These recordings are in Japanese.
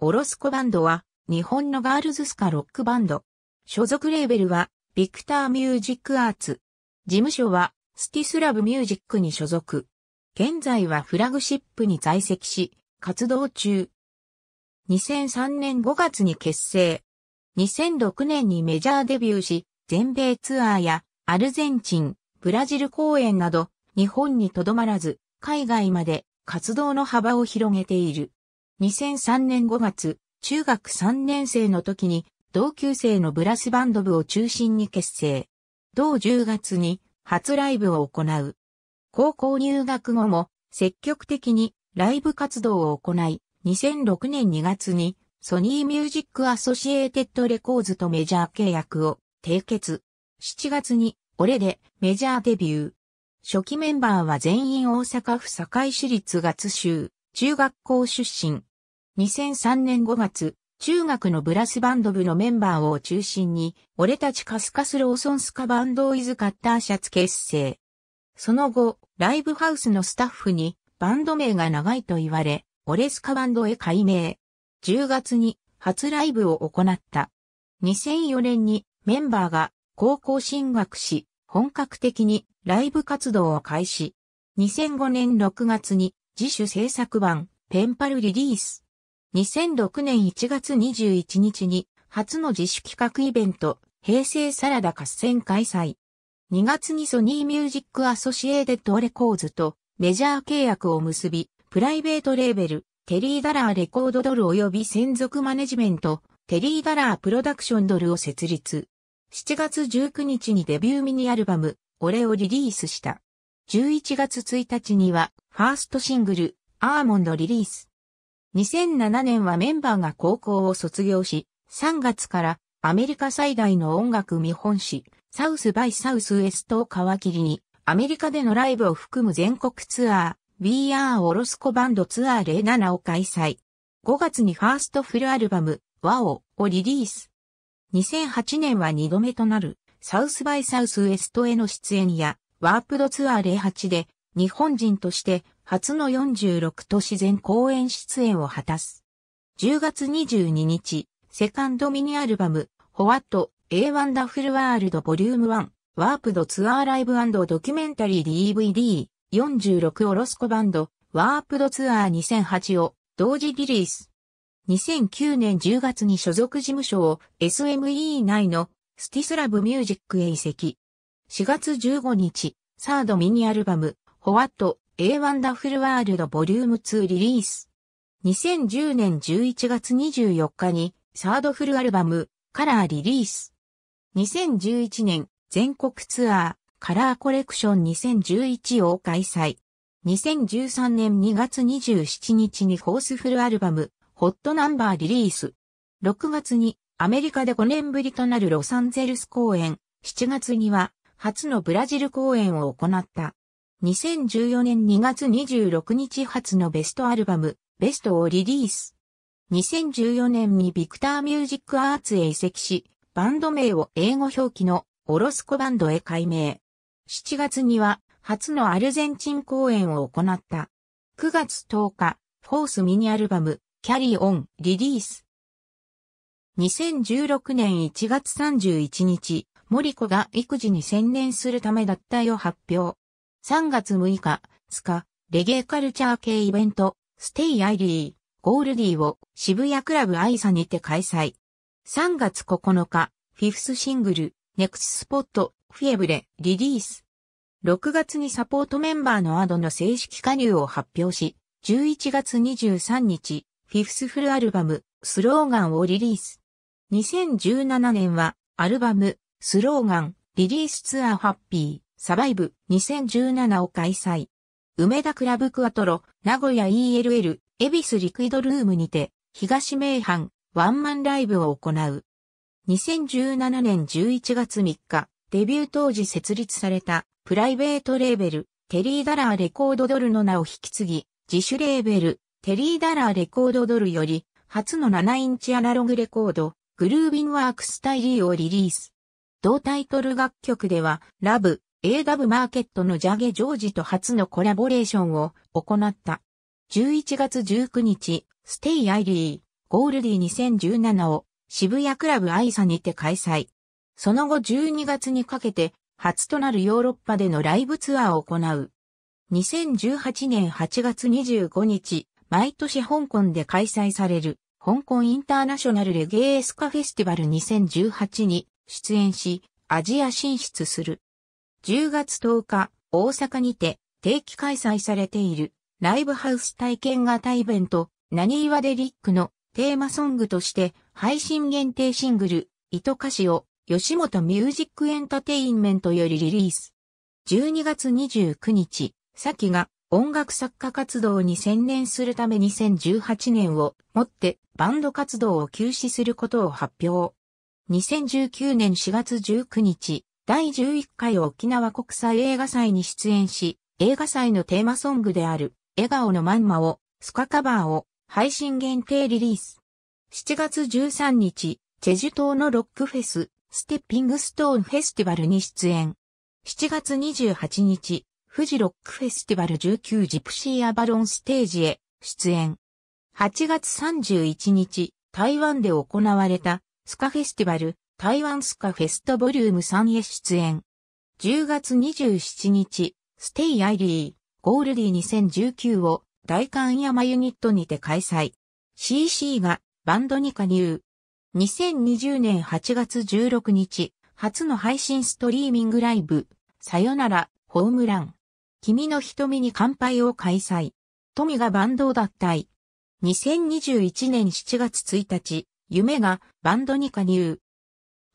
オロスコバンドは日本のガールズスカロックバンド。所属レーベルはビクターミュージックアーツ。事務所はスティスラブミュージックに所属。現在はフラグシップに在籍し、活動中。2003年5月に結成。2006年にメジャーデビューし、全米ツアーやアルゼンチン、ブラジル公演など、日本にとどまらず、海外まで活動の幅を広げている。2003年5月、中学3年生の時に同級生のブラスバンド部を中心に結成。同10月に初ライブを行う。高校入学後も積極的にライブ活動を行い、2006年2月にソニーミュージックアソシエーテッドレコーズとメジャー契約を締結。7月に俺でメジャーデビュー。初期メンバーは全員大阪府堺市立月州中学校出身。2003年5月、中学のブラスバンド部のメンバーを中心に、俺たちカスカスローソンスカバンドイズカッターシャツ結成。その後、ライブハウスのスタッフに、バンド名が長いと言われ、俺スカバンドへ改名。10月に、初ライブを行った。2004年に、メンバーが、高校進学し、本格的に、ライブ活動を開始。2005年6月に、自主制作版、ペンパルリリース。2006年1月21日に初の自主企画イベント、平成サラダ合戦開催。2月にソニーミュージックアソシエーデッドレコーズとメジャー契約を結び、プライベートレーベル、テリーダラーレコードドル及び専属マネジメント、テリーダラープロダクションドルを設立。7月19日にデビューミニアルバム、俺をリリースした。11月1日には、ファーストシングル、アーモンドリリース。2007年はメンバーが高校を卒業し、3月からアメリカ最大の音楽見本誌、サウスバイサウスウエストを皮切りに、アメリカでのライブを含む全国ツアー、We Are オロスコバンドツアー07を開催。5月にファーストフルアルバム、ワオをリリース。2008年は2度目となる、サウスバイサウスウエストへの出演や、ワープドツアー08で、日本人として初の46都市全公演出演を果たす。10月22日、セカンドミニアルバム、ホワット、A Wonderful World Vol. 1、ワープドツアーライブドキュメンタリー DVD46 オロスコバンド、ワープドツアー2008を同時リリース。2009年10月に所属事務所を SME 内のスティスラブミュージックへ移籍。4月15日、サードミニアルバム、ホワット、A ワンダフルワールドボリューム2リリース。2010年11月24日にサードフルアルバムカラーリリース。2011年全国ツアーカラーコレクション2011を開催。2013年2月27日にホースフルアルバムホットナンバーリリース。6月にアメリカで5年ぶりとなるロサンゼルス公演。7月には初のブラジル公演を行った。2014年2月26日発のベストアルバム、ベストをリリース。2014年にビクターミュージックアーツへ移籍し、バンド名を英語表記のオロスコバンドへ改名。7月には初のアルゼンチン公演を行った。9月10日、フォースミニアルバム、キャリーオンリリース。2016年1月31日、モリコが育児に専念するため脱退を発表。3月6日、スカ、レゲエカルチャー系イベント、ステイアイリー、ゴールディーを渋谷クラブアイサにて開催。3月9日、フィフスシングル、ネクススポット、フィエブレ、リリース。6月にサポートメンバーのアドの正式加入を発表し、11月23日、フィフスフルアルバム、スローガンをリリース。2017年は、アルバム、スローガン、リリースツアーハッピー。サバイブ2017を開催。梅田クラブクアトロ、名古屋 ELL、エビスリクイドルームにて、東名阪、ワンマンライブを行う。2017年11月3日、デビュー当時設立された、プライベートレーベル、テリーダラーレコードドルの名を引き継ぎ、自主レーベル、テリーダラーレコードドルより、初の7インチアナログレコード、グルービンワークスタイリーをリリース。同タイトル楽曲では、ラブ、AW マーケットのジャゲジョージと初のコラボレーションを行った。11月19日、ステイアイリー、ゴールディ2017を渋谷クラブアイサにて開催。その後12月にかけて初となるヨーロッパでのライブツアーを行う。2018年8月25日、毎年香港で開催される香港インターナショナルレゲエスカフェスティバル2018に出演し、アジア進出する。10月10日、大阪にて定期開催されているライブハウス体験型イベント、何岩でリックのテーマソングとして配信限定シングル、糸歌詞を吉本ミュージックエンタテインメントよりリリース。12月29日、先が音楽作家活動に専念するため2018年をもってバンド活動を休止することを発表。2019年4月19日、第11回沖縄国際映画祭に出演し、映画祭のテーマソングである、笑顔のまんまを、スカカバーを、配信限定リリース。7月13日、チェジュ島のロックフェス、ステッピングストーンフェスティバルに出演。7月28日、富士ロックフェスティバル19ジプシーアバロンステージへ出演。8月31日、台湾で行われたスカフェスティバル台湾スカフェストボリューム3へ出演。10月27日、ステイアイリー、ゴールディ2019を大観山ユニットにて開催。CC がバンドに加入。2020年8月16日、初の配信ストリーミングライブ、さよなら、ホームラン。君の瞳に乾杯を開催。富がバンドを脱退。2021年7月1日、夢がバンドに加入。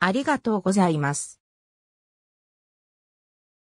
ありがとうございます。